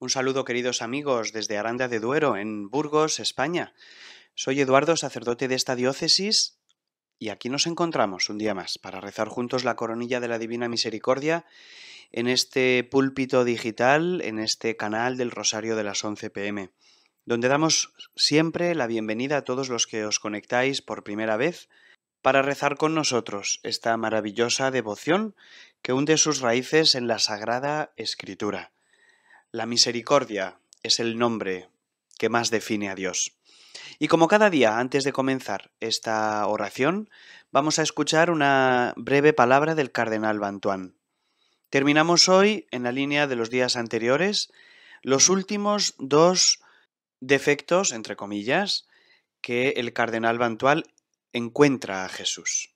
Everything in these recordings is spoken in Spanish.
Un saludo queridos amigos desde Aranda de Duero, en Burgos, España. Soy Eduardo, sacerdote de esta diócesis, y aquí nos encontramos un día más para rezar juntos la coronilla de la Divina Misericordia en este púlpito digital, en este canal del Rosario de las 11 pm, donde damos siempre la bienvenida a todos los que os conectáis por primera vez para rezar con nosotros esta maravillosa devoción que hunde sus raíces en la Sagrada Escritura. La misericordia es el nombre que más define a Dios. Y como cada día, antes de comenzar esta oración, vamos a escuchar una breve palabra del cardenal Bantuán. Terminamos hoy, en la línea de los días anteriores, los últimos dos defectos, entre comillas, que el cardenal Bantuán encuentra a Jesús.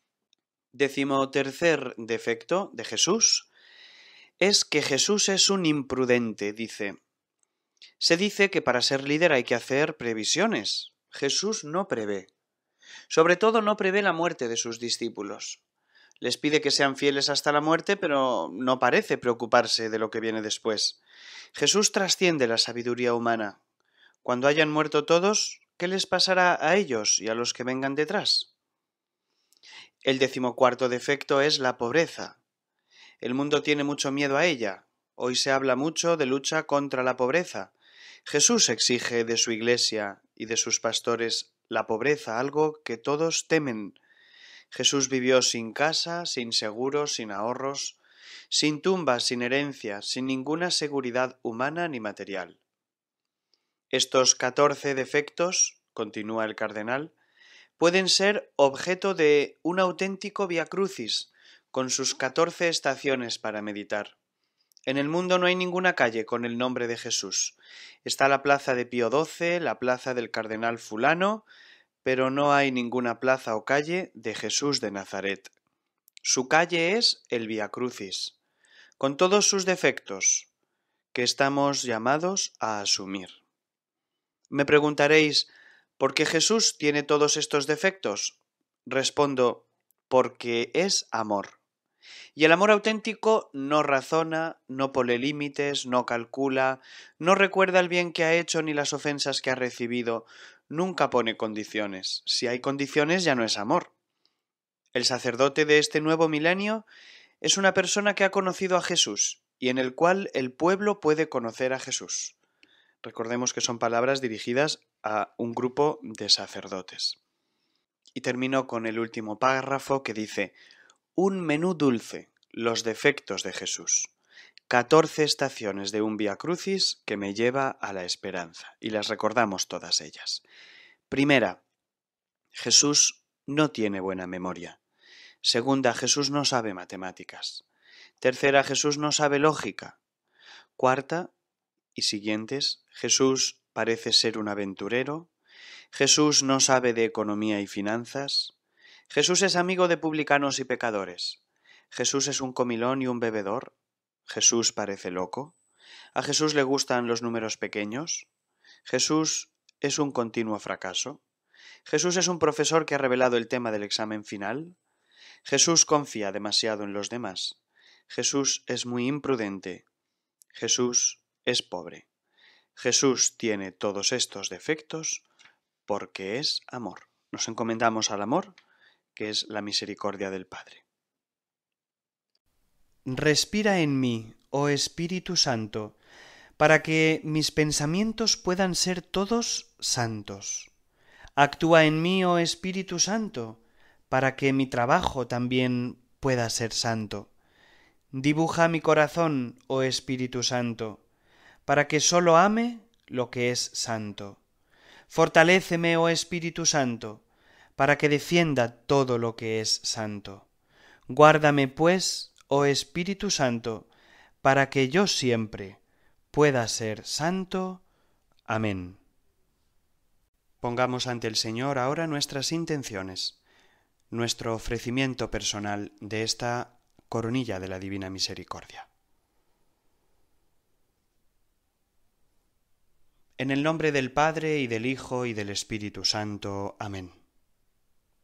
Décimo tercer defecto de Jesús, es que Jesús es un imprudente, dice. Se dice que para ser líder hay que hacer previsiones. Jesús no prevé. Sobre todo no prevé la muerte de sus discípulos. Les pide que sean fieles hasta la muerte, pero no parece preocuparse de lo que viene después. Jesús trasciende la sabiduría humana. Cuando hayan muerto todos, ¿qué les pasará a ellos y a los que vengan detrás? El decimocuarto defecto es la pobreza, el mundo tiene mucho miedo a ella. Hoy se habla mucho de lucha contra la pobreza. Jesús exige de su Iglesia y de sus pastores la pobreza, algo que todos temen. Jesús vivió sin casa, sin seguros, sin ahorros, sin tumbas, sin herencia, sin ninguna seguridad humana ni material. Estos catorce defectos, continúa el cardenal, pueden ser objeto de un auténtico viacrucis, con sus catorce estaciones para meditar. En el mundo no hay ninguna calle con el nombre de Jesús. Está la plaza de Pío XII, la plaza del cardenal fulano, pero no hay ninguna plaza o calle de Jesús de Nazaret. Su calle es el Via Crucis, con todos sus defectos, que estamos llamados a asumir. Me preguntaréis, ¿por qué Jesús tiene todos estos defectos? Respondo, porque es amor. Y el amor auténtico no razona, no pone límites, no calcula, no recuerda el bien que ha hecho ni las ofensas que ha recibido, nunca pone condiciones. Si hay condiciones ya no es amor. El sacerdote de este nuevo milenio es una persona que ha conocido a Jesús y en el cual el pueblo puede conocer a Jesús. Recordemos que son palabras dirigidas a un grupo de sacerdotes. Y termino con el último párrafo que dice, un menú dulce, los defectos de Jesús. 14 estaciones de un Via Crucis que me lleva a la esperanza, y las recordamos todas ellas. Primera, Jesús no tiene buena memoria. Segunda, Jesús no sabe matemáticas. Tercera, Jesús no sabe lógica. Cuarta y siguientes, Jesús parece ser un aventurero. Jesús no sabe de economía y finanzas. Jesús es amigo de publicanos y pecadores. Jesús es un comilón y un bebedor. Jesús parece loco. A Jesús le gustan los números pequeños. Jesús es un continuo fracaso. Jesús es un profesor que ha revelado el tema del examen final. Jesús confía demasiado en los demás. Jesús es muy imprudente. Jesús es pobre. Jesús tiene todos estos defectos porque es amor. Nos encomendamos al amor que es la misericordia del Padre. Respira en mí, oh Espíritu Santo, para que mis pensamientos puedan ser todos santos. Actúa en mí, oh Espíritu Santo, para que mi trabajo también pueda ser santo. Dibuja mi corazón, oh Espíritu Santo, para que sólo ame lo que es santo. Fortaléceme, oh Espíritu Santo, para que defienda todo lo que es santo. Guárdame, pues, oh Espíritu Santo, para que yo siempre pueda ser santo. Amén. Pongamos ante el Señor ahora nuestras intenciones, nuestro ofrecimiento personal de esta coronilla de la Divina Misericordia. En el nombre del Padre y del Hijo y del Espíritu Santo. Amén.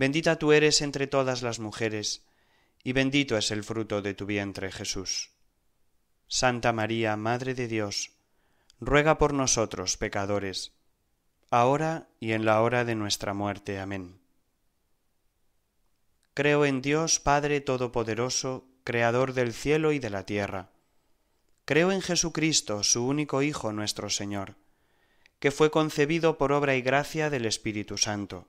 Bendita tú eres entre todas las mujeres, y bendito es el fruto de tu vientre Jesús. Santa María, Madre de Dios, ruega por nosotros pecadores, ahora y en la hora de nuestra muerte. Amén. Creo en Dios Padre Todopoderoso, Creador del cielo y de la tierra. Creo en Jesucristo, su único Hijo nuestro Señor, que fue concebido por obra y gracia del Espíritu Santo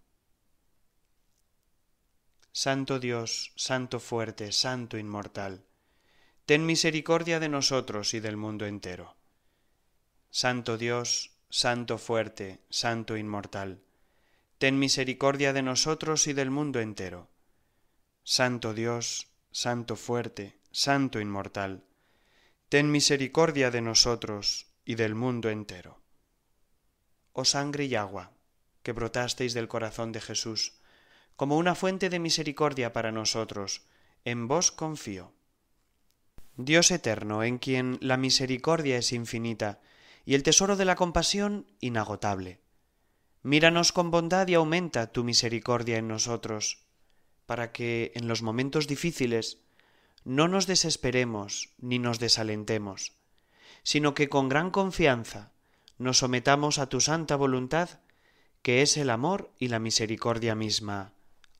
Santo Dios, Santo fuerte, Santo inmortal, ten misericordia de nosotros y del mundo entero. Santo Dios, Santo fuerte, Santo inmortal, ten misericordia de nosotros y del mundo entero. Santo Dios, Santo fuerte, Santo inmortal, ten misericordia de nosotros y del mundo entero. Oh sangre y agua, que brotasteis del corazón de Jesús, como una fuente de misericordia para nosotros. En vos confío. Dios eterno, en quien la misericordia es infinita y el tesoro de la compasión inagotable. Míranos con bondad y aumenta tu misericordia en nosotros, para que en los momentos difíciles no nos desesperemos ni nos desalentemos, sino que con gran confianza nos sometamos a tu santa voluntad, que es el amor y la misericordia misma.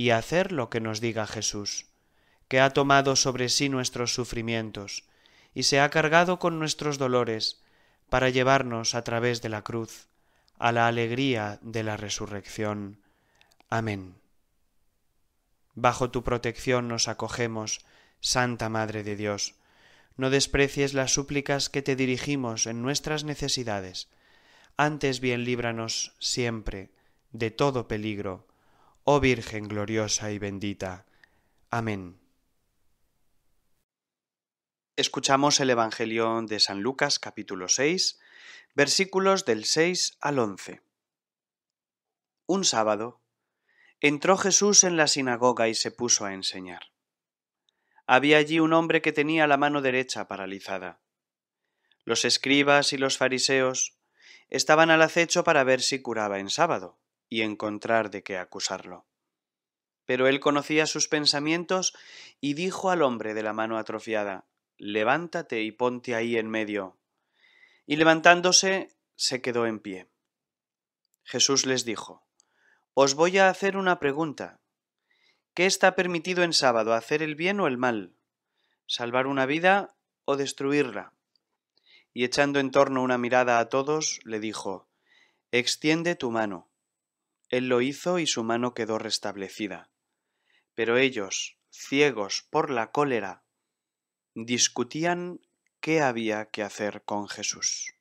y hacer lo que nos diga Jesús, que ha tomado sobre sí nuestros sufrimientos y se ha cargado con nuestros dolores para llevarnos a través de la cruz a la alegría de la resurrección. Amén. Bajo tu protección nos acogemos, Santa Madre de Dios. No desprecies las súplicas que te dirigimos en nuestras necesidades. Antes bien líbranos siempre de todo peligro oh Virgen gloriosa y bendita. Amén. Escuchamos el Evangelio de San Lucas capítulo 6, versículos del 6 al 11. Un sábado, entró Jesús en la sinagoga y se puso a enseñar. Había allí un hombre que tenía la mano derecha paralizada. Los escribas y los fariseos estaban al acecho para ver si curaba en sábado y encontrar de qué acusarlo. Pero él conocía sus pensamientos y dijo al hombre de la mano atrofiada, Levántate y ponte ahí en medio. Y levantándose, se quedó en pie. Jesús les dijo, Os voy a hacer una pregunta. ¿Qué está permitido en sábado, hacer el bien o el mal? ¿Salvar una vida o destruirla? Y echando en torno una mirada a todos, le dijo, Extiende tu mano él lo hizo y su mano quedó restablecida. Pero ellos, ciegos por la cólera, discutían qué había que hacer con Jesús.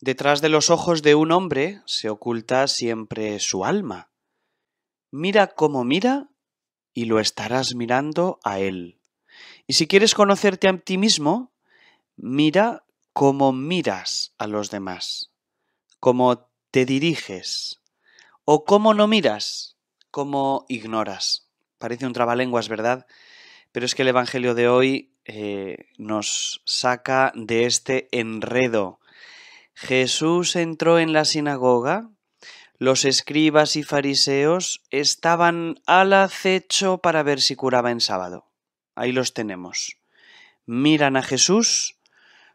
Detrás de los ojos de un hombre se oculta siempre su alma. Mira como mira y lo estarás mirando a él. Y si quieres conocerte a ti mismo, mira como miras a los demás, como diriges? ¿O cómo no miras? ¿Cómo ignoras? Parece un trabalenguas, ¿verdad? Pero es que el Evangelio de hoy eh, nos saca de este enredo. Jesús entró en la sinagoga, los escribas y fariseos estaban al acecho para ver si curaba en sábado. Ahí los tenemos. Miran a Jesús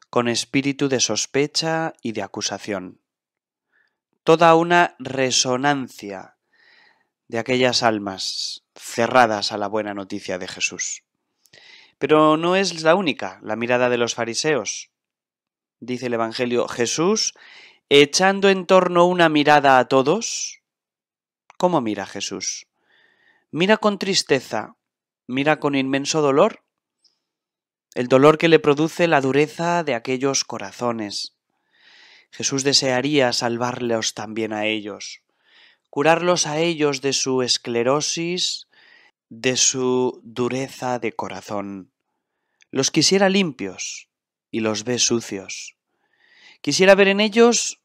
con espíritu de sospecha y de acusación toda una resonancia de aquellas almas cerradas a la buena noticia de Jesús. Pero no es la única la mirada de los fariseos. Dice el Evangelio, Jesús, echando en torno una mirada a todos, ¿cómo mira Jesús? Mira con tristeza, mira con inmenso dolor, el dolor que le produce la dureza de aquellos corazones, Jesús desearía salvarlos también a ellos, curarlos a ellos de su esclerosis, de su dureza de corazón. Los quisiera limpios y los ve sucios. Quisiera ver en ellos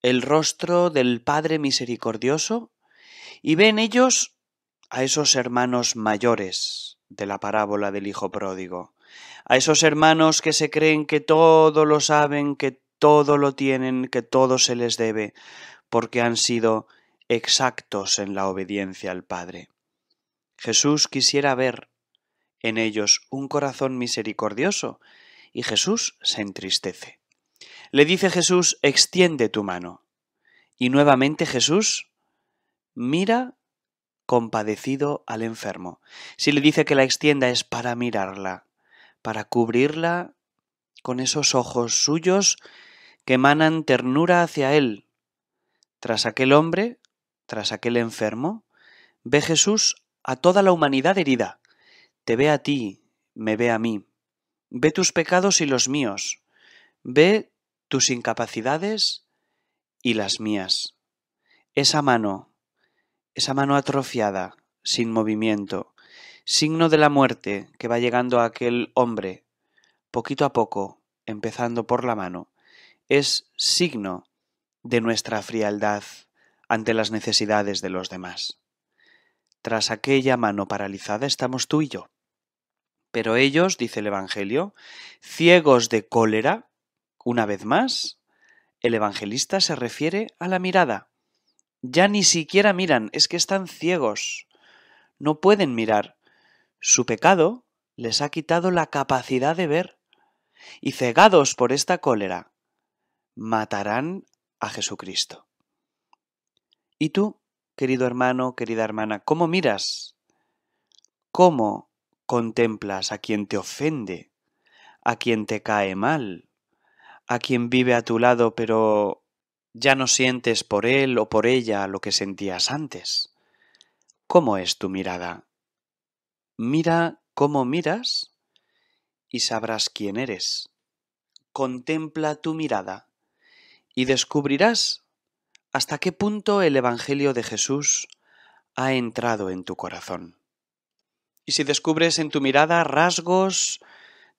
el rostro del Padre misericordioso y ve en ellos a esos hermanos mayores de la parábola del Hijo pródigo, a esos hermanos que se creen que todo lo saben, que todo lo tienen, que todo se les debe, porque han sido exactos en la obediencia al Padre. Jesús quisiera ver en ellos un corazón misericordioso, y Jesús se entristece. Le dice Jesús, extiende tu mano. Y nuevamente Jesús mira compadecido al enfermo. Si le dice que la extienda es para mirarla, para cubrirla con esos ojos suyos que emanan ternura hacia Él. Tras aquel hombre, tras aquel enfermo, ve Jesús a toda la humanidad herida. Te ve a ti, me ve a mí. Ve tus pecados y los míos. Ve tus incapacidades y las mías. Esa mano, esa mano atrofiada, sin movimiento, signo de la muerte que va llegando a aquel hombre, poquito a poco, empezando por la mano, es signo de nuestra frialdad ante las necesidades de los demás. Tras aquella mano paralizada estamos tú y yo. Pero ellos, dice el Evangelio, ciegos de cólera, una vez más, el evangelista se refiere a la mirada. Ya ni siquiera miran, es que están ciegos. No pueden mirar. Su pecado les ha quitado la capacidad de ver. Y cegados por esta cólera, matarán a Jesucristo. ¿Y tú, querido hermano, querida hermana, cómo miras? ¿Cómo contemplas a quien te ofende, a quien te cae mal, a quien vive a tu lado pero ya no sientes por él o por ella lo que sentías antes? ¿Cómo es tu mirada? Mira cómo miras y sabrás quién eres. Contempla tu mirada y descubrirás hasta qué punto el Evangelio de Jesús ha entrado en tu corazón. Y si descubres en tu mirada rasgos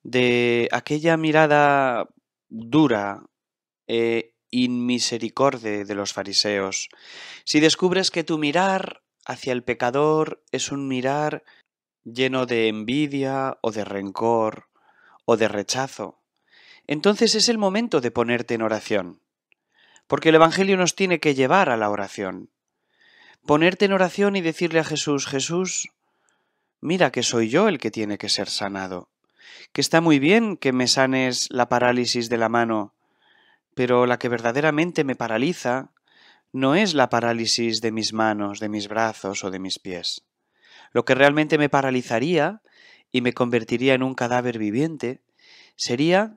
de aquella mirada dura e eh, inmisericorde de los fariseos, si descubres que tu mirar hacia el pecador es un mirar lleno de envidia o de rencor o de rechazo, entonces es el momento de ponerte en oración porque el Evangelio nos tiene que llevar a la oración. Ponerte en oración y decirle a Jesús, Jesús, mira que soy yo el que tiene que ser sanado, que está muy bien que me sanes la parálisis de la mano, pero la que verdaderamente me paraliza no es la parálisis de mis manos, de mis brazos o de mis pies. Lo que realmente me paralizaría y me convertiría en un cadáver viviente sería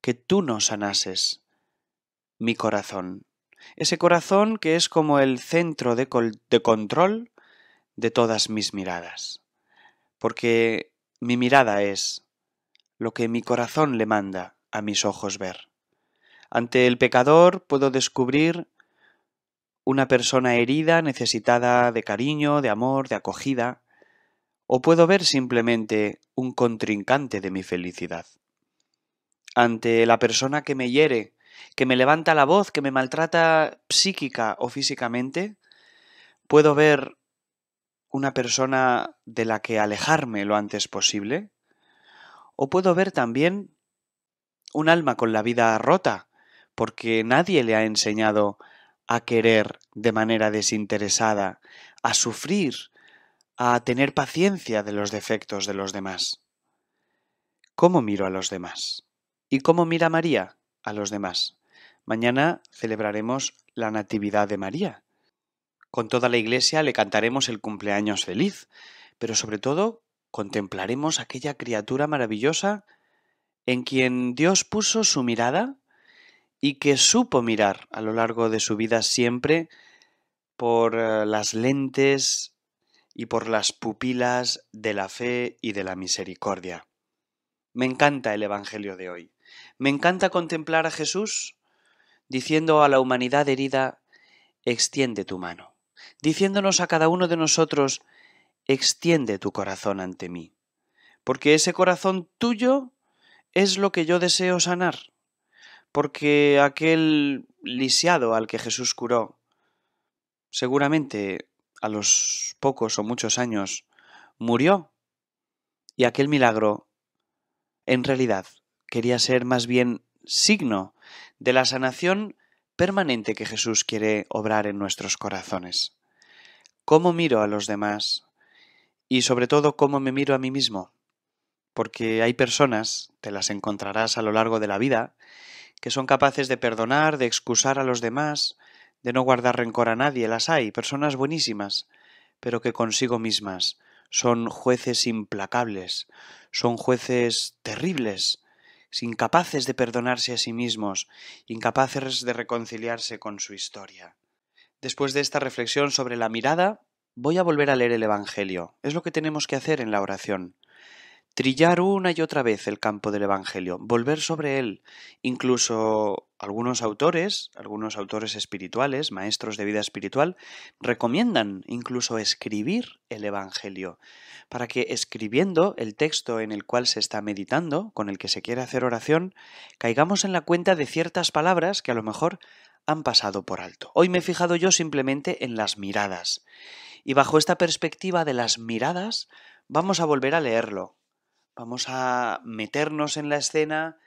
que tú no sanases, mi corazón. Ese corazón que es como el centro de, de control de todas mis miradas. Porque mi mirada es lo que mi corazón le manda a mis ojos ver. Ante el pecador puedo descubrir una persona herida, necesitada de cariño, de amor, de acogida, o puedo ver simplemente un contrincante de mi felicidad. Ante la persona que me hiere, que me levanta la voz, que me maltrata psíquica o físicamente, puedo ver una persona de la que alejarme lo antes posible, o puedo ver también un alma con la vida rota, porque nadie le ha enseñado a querer de manera desinteresada, a sufrir, a tener paciencia de los defectos de los demás. ¿Cómo miro a los demás? ¿Y cómo mira María? a los demás. Mañana celebraremos la Natividad de María. Con toda la Iglesia le cantaremos el cumpleaños feliz, pero sobre todo contemplaremos aquella criatura maravillosa en quien Dios puso su mirada y que supo mirar a lo largo de su vida siempre por eh, las lentes y por las pupilas de la fe y de la misericordia. Me encanta el Evangelio de hoy. Me encanta contemplar a Jesús diciendo a la humanidad herida, extiende tu mano, diciéndonos a cada uno de nosotros, extiende tu corazón ante mí, porque ese corazón tuyo es lo que yo deseo sanar, porque aquel lisiado al que Jesús curó, seguramente a los pocos o muchos años murió, y aquel milagro, en realidad, quería ser más bien signo de la sanación permanente que Jesús quiere obrar en nuestros corazones. ¿Cómo miro a los demás? Y sobre todo, ¿cómo me miro a mí mismo? Porque hay personas, te las encontrarás a lo largo de la vida, que son capaces de perdonar, de excusar a los demás, de no guardar rencor a nadie, las hay, personas buenísimas, pero que consigo mismas son jueces implacables, son jueces terribles, incapaces de perdonarse a sí mismos, incapaces de reconciliarse con su historia. Después de esta reflexión sobre la mirada, voy a volver a leer el Evangelio. Es lo que tenemos que hacer en la oración. Trillar una y otra vez el campo del Evangelio, volver sobre él, incluso algunos autores, algunos autores espirituales, maestros de vida espiritual, recomiendan incluso escribir el Evangelio, para que escribiendo el texto en el cual se está meditando, con el que se quiere hacer oración, caigamos en la cuenta de ciertas palabras que a lo mejor han pasado por alto. Hoy me he fijado yo simplemente en las miradas, y bajo esta perspectiva de las miradas vamos a volver a leerlo, vamos a meternos en la escena,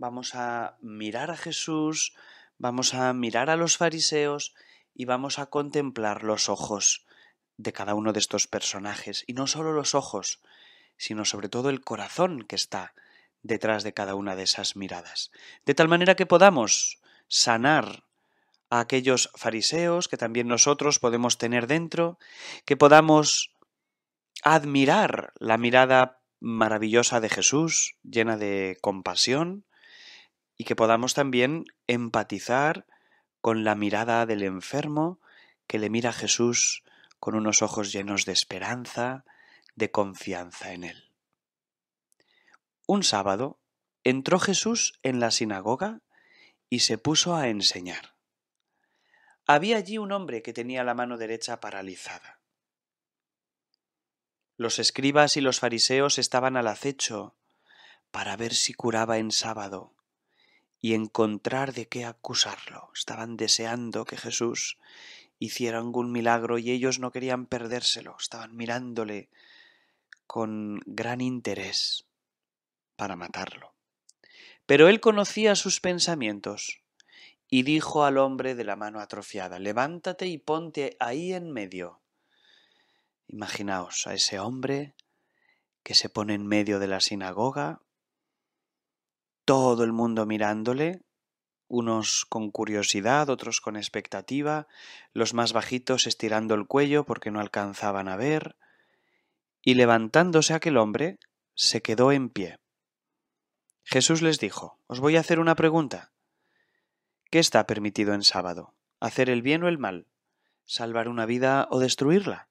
vamos a mirar a Jesús, vamos a mirar a los fariseos y vamos a contemplar los ojos de cada uno de estos personajes. Y no solo los ojos, sino sobre todo el corazón que está detrás de cada una de esas miradas. De tal manera que podamos sanar a aquellos fariseos que también nosotros podemos tener dentro, que podamos admirar la mirada maravillosa de Jesús, llena de compasión, y que podamos también empatizar con la mirada del enfermo que le mira a Jesús con unos ojos llenos de esperanza, de confianza en él. Un sábado entró Jesús en la sinagoga y se puso a enseñar. Había allí un hombre que tenía la mano derecha paralizada. Los escribas y los fariseos estaban al acecho para ver si curaba en sábado y encontrar de qué acusarlo. Estaban deseando que Jesús hiciera algún milagro y ellos no querían perdérselo, estaban mirándole con gran interés para matarlo. Pero él conocía sus pensamientos y dijo al hombre de la mano atrofiada, levántate y ponte ahí en medio. Imaginaos a ese hombre que se pone en medio de la sinagoga todo el mundo mirándole, unos con curiosidad, otros con expectativa, los más bajitos estirando el cuello porque no alcanzaban a ver, y levantándose aquel hombre, se quedó en pie. Jesús les dijo, Os voy a hacer una pregunta. ¿Qué está permitido en sábado? ¿Hacer el bien o el mal? ¿Salvar una vida o destruirla?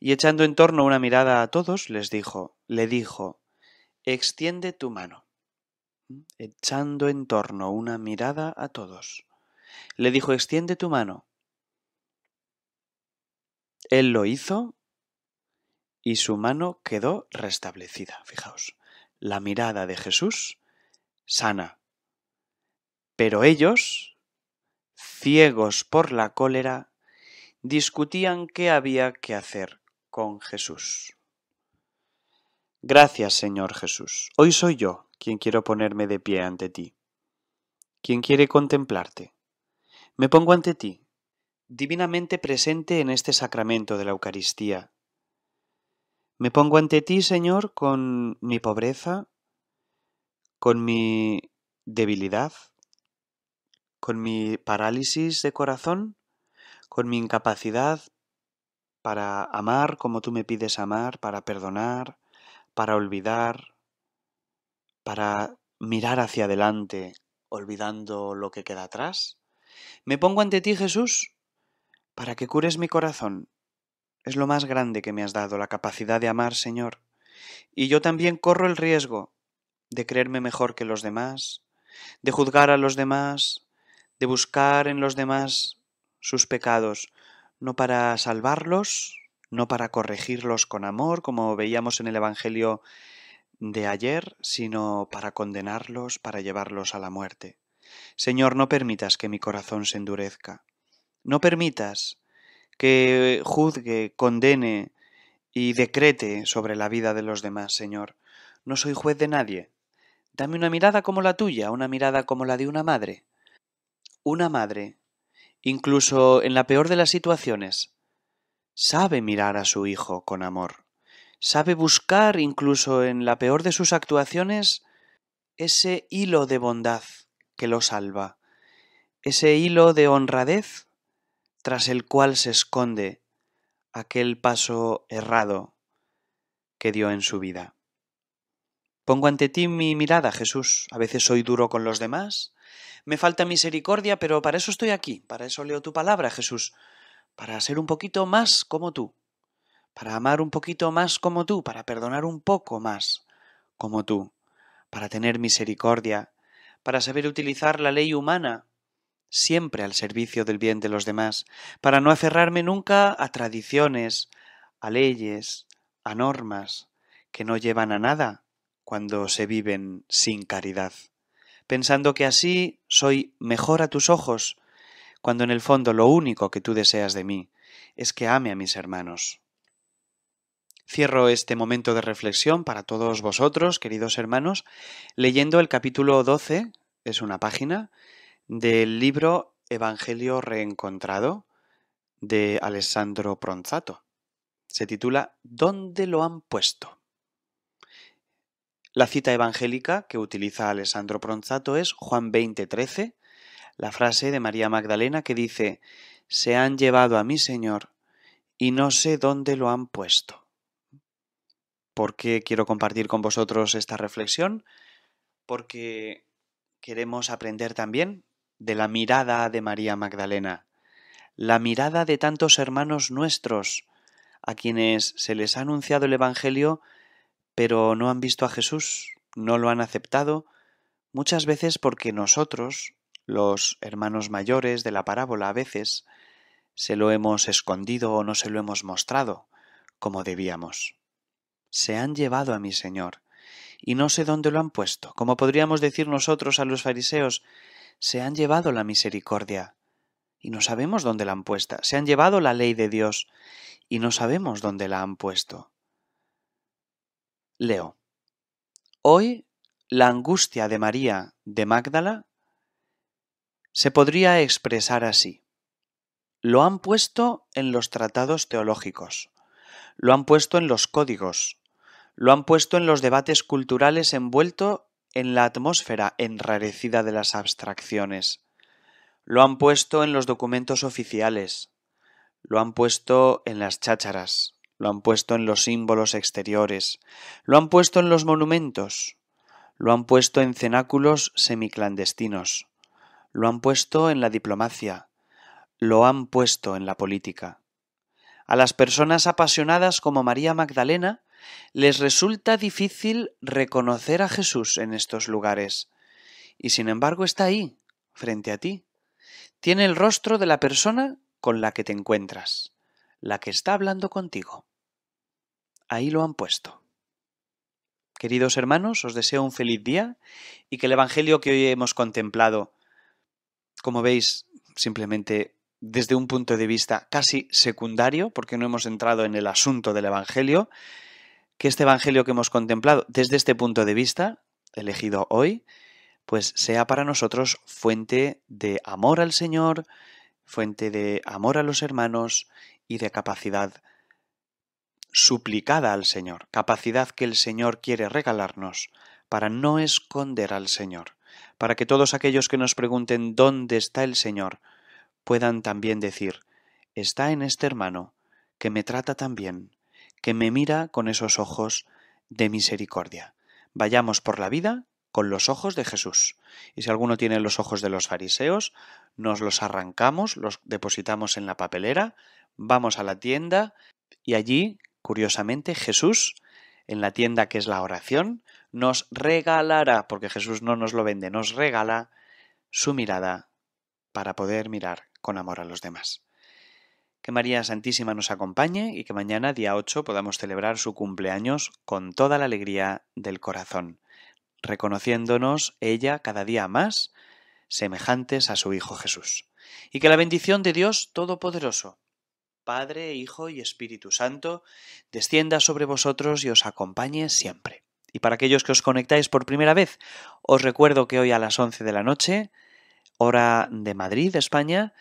Y echando en torno una mirada a todos, les dijo, le dijo, Extiende tu mano echando en torno una mirada a todos. Le dijo, extiende tu mano. Él lo hizo y su mano quedó restablecida. Fijaos, la mirada de Jesús sana. Pero ellos, ciegos por la cólera, discutían qué había que hacer con Jesús. Gracias, Señor Jesús. Hoy soy yo, quien quiero ponerme de pie ante ti? ¿Quién quiere contemplarte? Me pongo ante ti, divinamente presente en este sacramento de la Eucaristía. Me pongo ante ti, Señor, con mi pobreza, con mi debilidad, con mi parálisis de corazón, con mi incapacidad para amar como tú me pides amar, para perdonar, para olvidar, para mirar hacia adelante olvidando lo que queda atrás? Me pongo ante ti, Jesús, para que cures mi corazón. Es lo más grande que me has dado, la capacidad de amar, Señor. Y yo también corro el riesgo de creerme mejor que los demás, de juzgar a los demás, de buscar en los demás sus pecados, no para salvarlos, no para corregirlos con amor, como veíamos en el Evangelio de ayer, sino para condenarlos, para llevarlos a la muerte. Señor, no permitas que mi corazón se endurezca. No permitas que juzgue, condene y decrete sobre la vida de los demás, Señor. No soy juez de nadie. Dame una mirada como la tuya, una mirada como la de una madre. Una madre, incluso en la peor de las situaciones, sabe mirar a su hijo con amor sabe buscar incluso en la peor de sus actuaciones ese hilo de bondad que lo salva, ese hilo de honradez tras el cual se esconde aquel paso errado que dio en su vida. Pongo ante ti mi mirada, Jesús. A veces soy duro con los demás. Me falta misericordia, pero para eso estoy aquí, para eso leo tu palabra, Jesús, para ser un poquito más como tú para amar un poquito más como tú, para perdonar un poco más como tú, para tener misericordia, para saber utilizar la ley humana siempre al servicio del bien de los demás, para no aferrarme nunca a tradiciones, a leyes, a normas que no llevan a nada cuando se viven sin caridad, pensando que así soy mejor a tus ojos, cuando en el fondo lo único que tú deseas de mí es que ame a mis hermanos. Cierro este momento de reflexión para todos vosotros, queridos hermanos, leyendo el capítulo 12, es una página, del libro Evangelio Reencontrado de Alessandro Pronzato. Se titula ¿Dónde lo han puesto? La cita evangélica que utiliza Alessandro Pronzato es Juan 20:13, la frase de María Magdalena que dice, Se han llevado a mi Señor y no sé dónde lo han puesto. ¿Por qué quiero compartir con vosotros esta reflexión? Porque queremos aprender también de la mirada de María Magdalena, la mirada de tantos hermanos nuestros, a quienes se les ha anunciado el Evangelio, pero no han visto a Jesús, no lo han aceptado, muchas veces porque nosotros, los hermanos mayores de la parábola, a veces, se lo hemos escondido o no se lo hemos mostrado como debíamos se han llevado a mi Señor, y no sé dónde lo han puesto, como podríamos decir nosotros a los fariseos, se han llevado la misericordia, y no sabemos dónde la han puesta, se han llevado la ley de Dios, y no sabemos dónde la han puesto. Leo. Hoy la angustia de María de Magdala se podría expresar así. Lo han puesto en los tratados teológicos, lo han puesto en los códigos, lo han puesto en los debates culturales envuelto en la atmósfera enrarecida de las abstracciones, lo han puesto en los documentos oficiales, lo han puesto en las chácharas, lo han puesto en los símbolos exteriores, lo han puesto en los monumentos, lo han puesto en cenáculos semiclandestinos, lo han puesto en la diplomacia, lo han puesto en la política. A las personas apasionadas como María Magdalena les resulta difícil reconocer a Jesús en estos lugares. Y sin embargo está ahí, frente a ti. Tiene el rostro de la persona con la que te encuentras, la que está hablando contigo. Ahí lo han puesto. Queridos hermanos, os deseo un feliz día y que el Evangelio que hoy hemos contemplado, como veis, simplemente desde un punto de vista casi secundario, porque no hemos entrado en el asunto del Evangelio, que este Evangelio que hemos contemplado desde este punto de vista, elegido hoy, pues sea para nosotros fuente de amor al Señor, fuente de amor a los hermanos y de capacidad suplicada al Señor, capacidad que el Señor quiere regalarnos para no esconder al Señor, para que todos aquellos que nos pregunten dónde está el Señor puedan también decir, está en este hermano que me trata tan bien, que me mira con esos ojos de misericordia. Vayamos por la vida con los ojos de Jesús. Y si alguno tiene los ojos de los fariseos, nos los arrancamos, los depositamos en la papelera, vamos a la tienda y allí, curiosamente, Jesús, en la tienda que es la oración, nos regalará, porque Jesús no nos lo vende, nos regala su mirada para poder mirar con amor a los demás. Que María Santísima nos acompañe y que mañana, día 8, podamos celebrar su cumpleaños con toda la alegría del corazón, reconociéndonos ella cada día más semejantes a su Hijo Jesús. Y que la bendición de Dios Todopoderoso, Padre, Hijo y Espíritu Santo, descienda sobre vosotros y os acompañe siempre. Y para aquellos que os conectáis por primera vez, os recuerdo que hoy a las 11 de la noche, hora de Madrid, España,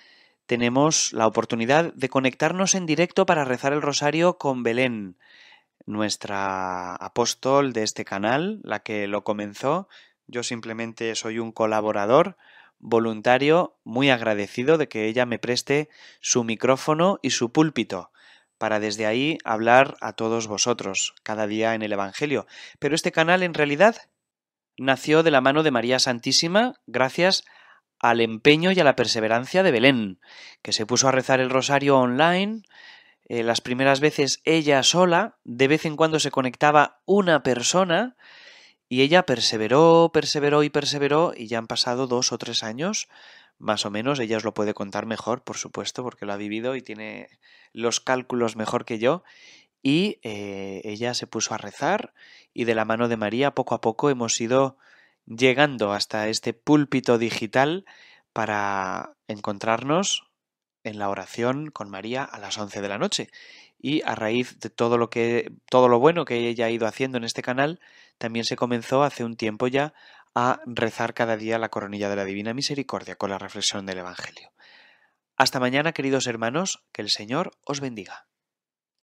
tenemos la oportunidad de conectarnos en directo para rezar el rosario con Belén, nuestra apóstol de este canal, la que lo comenzó. Yo simplemente soy un colaborador voluntario muy agradecido de que ella me preste su micrófono y su púlpito para desde ahí hablar a todos vosotros cada día en el Evangelio. Pero este canal en realidad nació de la mano de María Santísima gracias a al empeño y a la perseverancia de Belén, que se puso a rezar el rosario online. Eh, las primeras veces ella sola, de vez en cuando se conectaba una persona y ella perseveró, perseveró y perseveró y ya han pasado dos o tres años, más o menos, ella os lo puede contar mejor, por supuesto, porque lo ha vivido y tiene los cálculos mejor que yo. Y eh, ella se puso a rezar y de la mano de María poco a poco hemos ido llegando hasta este púlpito digital para encontrarnos en la oración con María a las 11 de la noche. Y a raíz de todo lo que todo lo bueno que ella ha ido haciendo en este canal, también se comenzó hace un tiempo ya a rezar cada día la coronilla de la Divina Misericordia con la reflexión del Evangelio. Hasta mañana, queridos hermanos, que el Señor os bendiga.